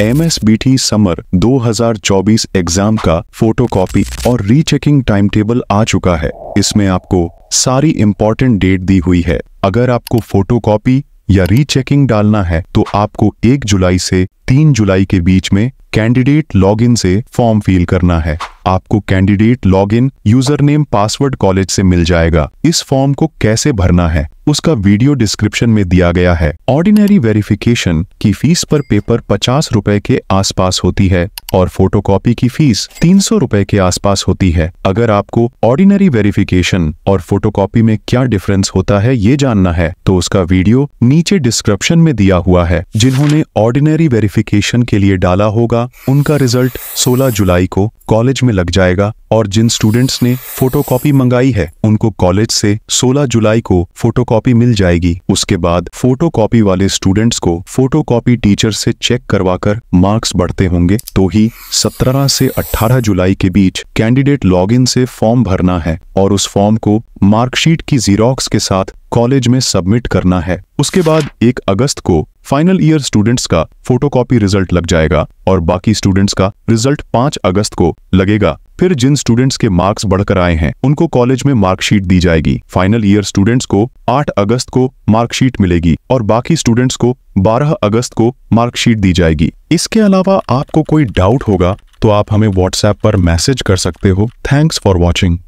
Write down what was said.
M S B T summer चौबीस exam का photocopy और रीचेकिंग टाइम टेबल आ चुका है इसमें आपको सारी इम्पोर्टेंट डेट दी हुई है अगर आपको फोटोकॉपी या रीचेकिंग डालना है तो आपको 1 जुलाई से तीन जुलाई के बीच में कैंडिडेट लॉगिन से फॉर्म फिल करना है आपको candidate login user name password college से मिल जाएगा इस फॉर्म को कैसे भरना है उसका वीडियो डिस्क्रिप्शन में दिया गया है ऑर्डिनरी वेरिफिकेशन की फीस पर पेपर पचास रूपए के आसपास होती है और फोटोकॉपी की फीस तीन सौ रूपए के आसपास होती है अगर आपको ऑर्डिनरी वेरिफिकेशन और फोटोकॉपी में क्या डिफरेंस होता है ये जानना है तो उसका वीडियो नीचे डिस्क्रिप्शन में दिया हुआ है जिन्होंने ऑर्डिनरी वेरिफिक वेरिफिकेशन के लिए डाला होगा उनका रिजल्ट 16 जुलाई को कॉलेज में लग जाएगा और जिन स्टूडेंट्स ने फोटोकॉपी मंगाई है उनको कॉलेज से 16 जुलाई को फोटोकॉपी मिल जाएगी उसके बाद फोटोकॉपी वाले स्टूडेंट्स को फोटोकॉपी टीचर से चेक करवाकर मार्क्स बढ़ते होंगे तो ही 17 से 18 जुलाई के बीच कैंडिडेट लॉगिन से फॉर्म भरना है और उस फॉर्म को मार्कशीट की जीरोक्स के साथ कॉलेज में सबमिट करना है उसके बाद एक अगस्त को फाइनल ईयर स्टूडेंट्स का फोटोकॉपी रिजल्ट लग जाएगा और बाकी स्टूडेंट्स का रिजल्ट 5 अगस्त को लगेगा फिर जिन स्टूडेंट्स के मार्क्स बढ़कर आए हैं उनको कॉलेज में मार्कशीट दी जाएगी फाइनल ईयर स्टूडेंट्स को 8 अगस्त को मार्कशीट मिलेगी और बाकी स्टूडेंट्स को 12 अगस्त को मार्कशीट दी जाएगी इसके अलावा आपको कोई डाउट होगा तो आप हमें व्हाट्सएप पर मैसेज कर सकते हो थैंक्स फॉर वॉचिंग